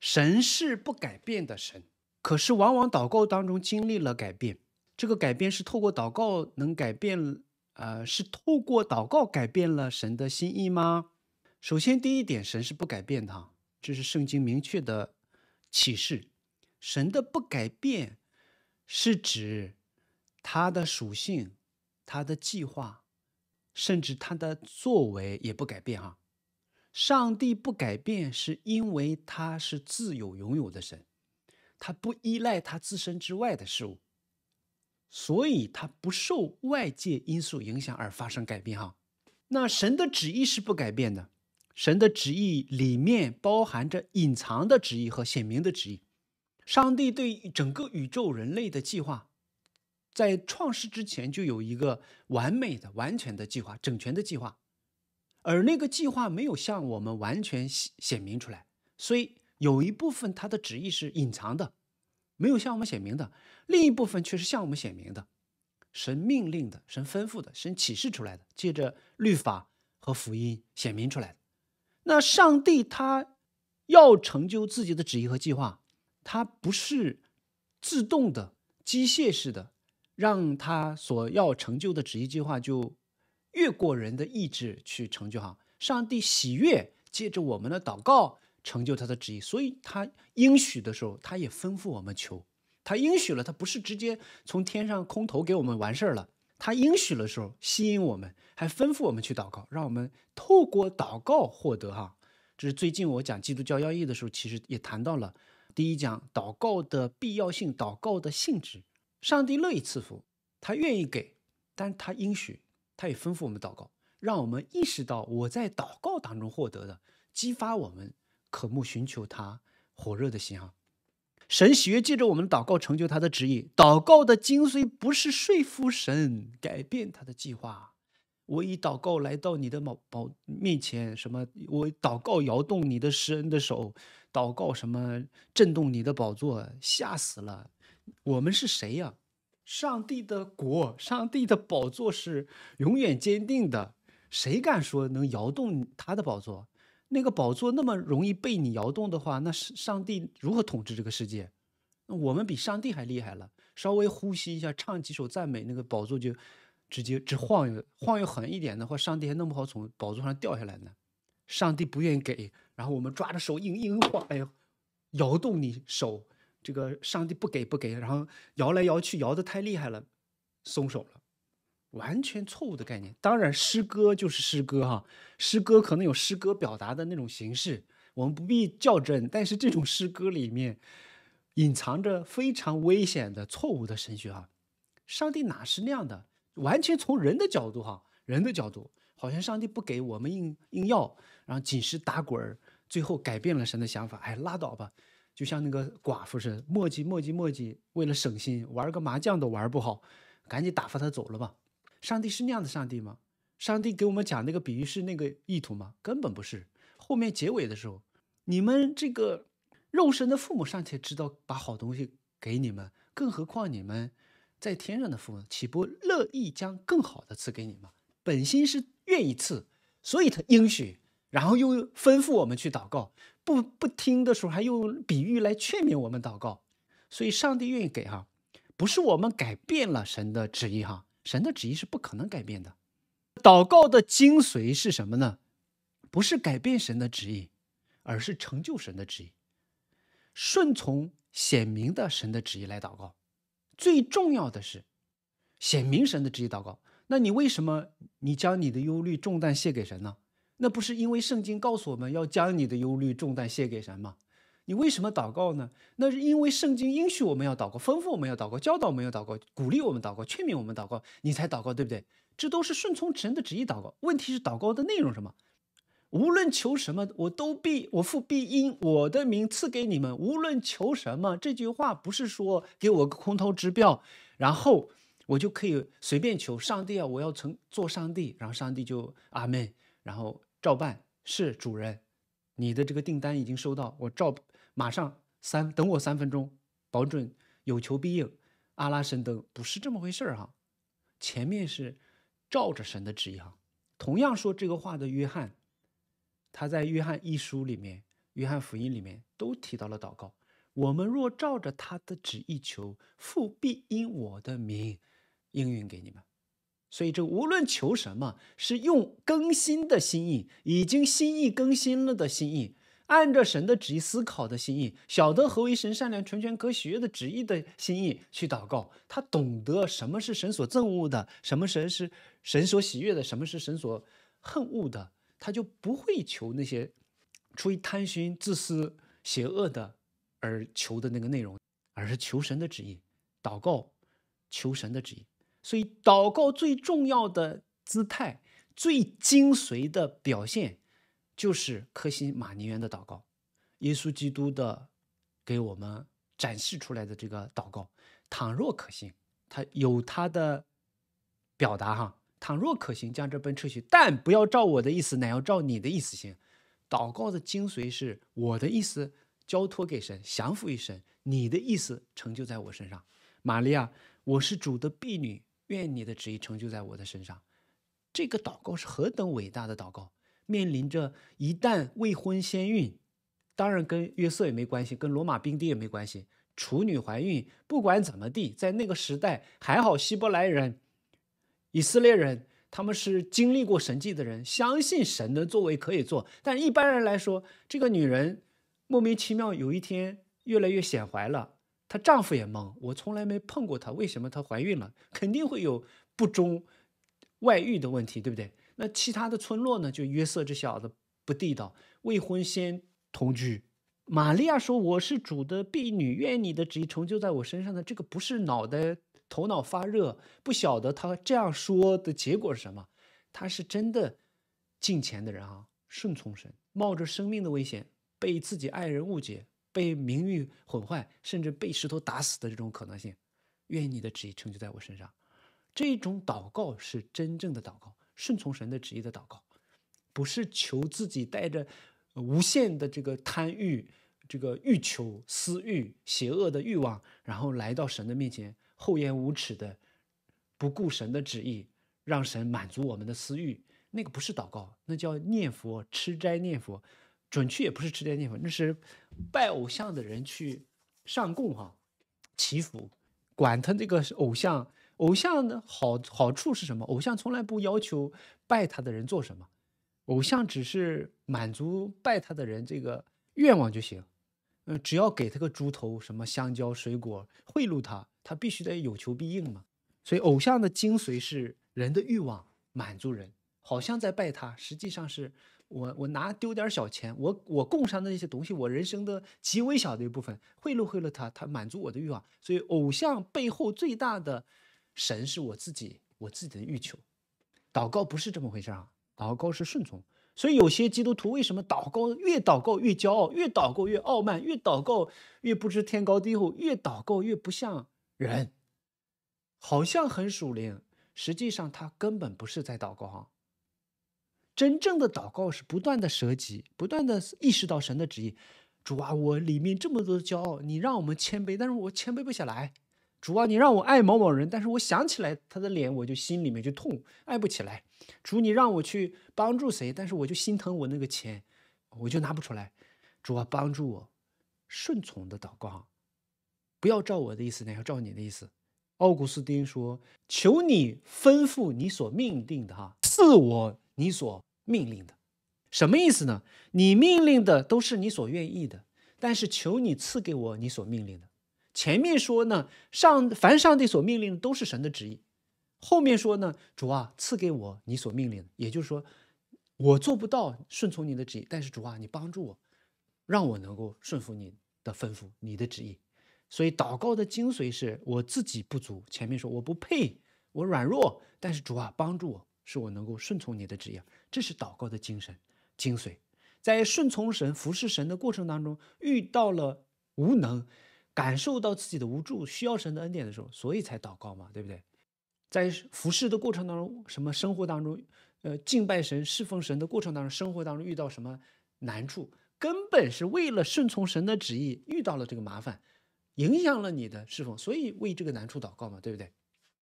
神是不改变的神，可是往往祷告当中经历了改变。这个改变是透过祷告能改变？呃，是透过祷告改变了神的心意吗？首先，第一点，神是不改变的，这是圣经明确的启示。神的不改变是指他的属性、他的计划，甚至他的作为也不改变啊。上帝不改变，是因为他是自有拥有的神，他不依赖他自身之外的事物，所以他不受外界因素影响而发生改变。哈，那神的旨意是不改变的，神的旨意里面包含着隐藏的旨意和显明的旨意。上帝对整个宇宙人类的计划，在创世之前就有一个完美的、完全的计划、整全的计划。而那个计划没有向我们完全显显明出来，所以有一部分他的旨意是隐藏的，没有向我们显明的；另一部分却是向我们显明的，神命令的、神吩咐的、神启示出来的，借着律法和福音显明出来的。那上帝他要成就自己的旨意和计划，他不是自动的、机械式的，让他所要成就的旨意计划就。越过人的意志去成就哈，上帝喜悦借着我们的祷告成就他的旨意，所以他应许的时候，他也吩咐我们求。他应许了，他不是直接从天上空投给我们完事儿了。他应许的时候吸引我们，还吩咐我们去祷告，让我们透过祷告获得哈。这是最近我讲基督教要义的时候，其实也谈到了第一讲祷告的必要性、祷告的性质。上帝乐意赐福，他愿意给，但他应许。他也吩咐我们祷告，让我们意识到我在祷告当中获得的，激发我们渴慕寻求他火热的心啊！神喜悦借着我们祷告成就他的旨意。祷告的精髓不是说服神改变他的计划。我以祷告来到你的宝宝面前，什么？我祷告摇动你的施恩的手，祷告什么？震动你的宝座？吓死了！我们是谁呀？上帝的国，上帝的宝座是永远坚定的。谁敢说能摇动他的宝座？那个宝座那么容易被你摇动的话，那上帝如何统治这个世界？我们比上帝还厉害了。稍微呼吸一下，唱几首赞美，那个宝座就直接直晃悠，晃悠狠一点的话，上帝还弄不好从宝座上掉下来呢。上帝不愿意给，然后我们抓着手硬硬晃，哎呦，摇动你手。这个上帝不给不给，然后摇来摇去，摇得太厉害了，松手了，完全错误的概念。当然，诗歌就是诗歌哈，诗歌可能有诗歌表达的那种形式，我们不必较真。但是这种诗歌里面隐藏着非常危险的错误的神学哈，上帝哪是那样的？完全从人的角度哈，人的角度，好像上帝不给，我们硬硬要，然后紧实打滚，最后改变了神的想法，哎，拉倒吧。就像那个寡妇似的，磨叽磨叽磨叽，为了省心玩个麻将都玩不好，赶紧打发他走了吧。上帝是那样的上帝吗？上帝给我们讲那个比喻是那个意图吗？根本不是。后面结尾的时候，你们这个肉身的父母尚且知道把好东西给你们，更何况你们在天上的父母，岂不乐意将更好的赐给你们？本心是愿意赐，所以他应许。然后又吩咐我们去祷告，不不听的时候还用比喻来劝勉我们祷告，所以上帝愿意给哈，不是我们改变了神的旨意哈，神的旨意是不可能改变的。祷告的精髓是什么呢？不是改变神的旨意，而是成就神的旨意，顺从显明的神的旨意来祷告。最重要的是显明神的旨意祷告。那你为什么你将你的忧虑重担卸给神呢？那不是因为圣经告诉我们要将你的忧虑重担卸给神吗？你为什么祷告呢？那是因为圣经应许我们要祷告，吩咐我们要祷告，教导我们要祷告，鼓励我们祷告，劝勉我们祷告，你才祷告，对不对？这都是顺从神的旨意祷告。问题是祷告的内容什么？无论求什么，我都必我父必因我的名赐给你们。无论求什么，这句话不是说给我个空头支票，然后我就可以随便求上帝啊！我要成做上帝，然后上帝就阿门，然后。照办，是主人，你的这个订单已经收到，我照马上三等我三分钟，保准有求必应。阿拉神灯不是这么回事儿哈，前面是照着神的旨意。同样说这个话的约翰，他在《约翰一书》里面，《约翰福音》里面都提到了祷告。我们若照着他的旨意求，父必因我的名应允给你们。所以，这无论求什么，是用更新的心意，已经心意更新了的心意，按着神的旨意思考的心意，晓得何为神善良、纯全可喜悦的旨意的心意去祷告。他懂得什么是神所憎恶的，什么神是神所喜悦的，什么是神所恨恶的，他就不会求那些出于贪心、自私、邪恶的而求的那个内容，而是求神的旨意，祷告，求神的旨意。所以，祷告最重要的姿态、最精髓的表现，就是科西玛尼园的祷告，耶稣基督的给我们展示出来的这个祷告。倘若可行，他有他的表达哈。倘若可行，将这本撤去，但不要照我的意思，乃要照你的意思行。祷告的精髓是我的意思交托给神，降服于神；你的意思成就在我身上。玛利亚，我是主的婢女。愿你的旨意成就在我的身上。这个祷告是何等伟大的祷告！面临着一旦未婚先孕，当然跟约瑟也没关系，跟罗马兵丁也没关系，处女怀孕，不管怎么地，在那个时代还好，希伯来人、以色列人他们是经历过神迹的人，相信神的作为可以做。但一般人来说，这个女人莫名其妙有一天越来越显怀了。她丈夫也懵，我从来没碰过她，为什么她怀孕了？肯定会有不忠、外遇的问题，对不对？那其他的村落呢？就约瑟这小子不地道，未婚先同居。玛利亚说：“我是主的婢女，愿你的旨意成就在我身上的。”这个不是脑袋头脑发热，不晓得他这样说的结果是什么？他是真的敬虔的人啊，顺从神，冒着生命的危险，被自己爱人误解。被名誉毁坏，甚至被石头打死的这种可能性，愿你的旨意成就在我身上。这种祷告是真正的祷告，顺从神的旨意的祷告，不是求自己带着无限的这个贪欲、这个欲求、私欲、邪恶的欲望，然后来到神的面前，厚颜无耻的不顾神的旨意，让神满足我们的私欲。那个不是祷告，那叫念佛、吃斋念佛。准确也不是吃斋念佛，那是拜偶像的人去上供哈，祈福。管他这个偶像，偶像的好好处是什么？偶像从来不要求拜他的人做什么，偶像只是满足拜他的人这个愿望就行。嗯，只要给他个猪头、什么香蕉、水果贿赂他，他必须得有求必应嘛。所以，偶像的精髓是人的欲望满足人，好像在拜他，实际上是。我我拿丢点小钱，我我供上那些东西，我人生的极微小的一部分贿赂贿赂他，他满足我的欲望。所以偶像背后最大的神是我自己，我自己的欲求。祷告不是这么回事啊，祷告是顺从。所以有些基督徒为什么祷告越祷告越骄傲，越祷告越傲慢，越祷告越不知天高地厚，越祷告越不像人，好像很属灵，实际上他根本不是在祷告啊。真正的祷告是不断的舍己，不断的意识到神的旨意。主啊，我里面这么多的骄傲，你让我们谦卑，但是我谦卑不下来。主啊，你让我爱某某人，但是我想起来他的脸，我就心里面就痛，爱不起来。主，你让我去帮助谁，但是我就心疼我那个钱，我就拿不出来。主啊，帮助我，顺从的祷告，不要照我的意思，那要照你的意思。奥古斯丁说：“求你吩咐你所命定的哈，赐我你所。”命令的，什么意思呢？你命令的都是你所愿意的，但是求你赐给我你所命令的。前面说呢，上凡上帝所命令都是神的旨意，后面说呢，主啊赐给我你所命令的，也就是说我做不到顺从你的旨意，但是主啊你帮助我，让我能够顺服你的吩咐、你的旨意。所以祷告的精髓是我自己不足，前面说我不配，我软弱，但是主啊帮助我。是我能够顺从你的旨意，这是祷告的精神精髓。在顺从神、服侍神的过程当中，遇到了无能，感受到自己的无助，需要神的恩典的时候，所以才祷告嘛，对不对？在服侍的过程当中，什么生活当中，呃，敬拜神、侍奉神的过程当中，生活当中遇到什么难处，根本是为了顺从神的旨意，遇到了这个麻烦，影响了你的侍奉，所以为这个难处祷告嘛，对不对？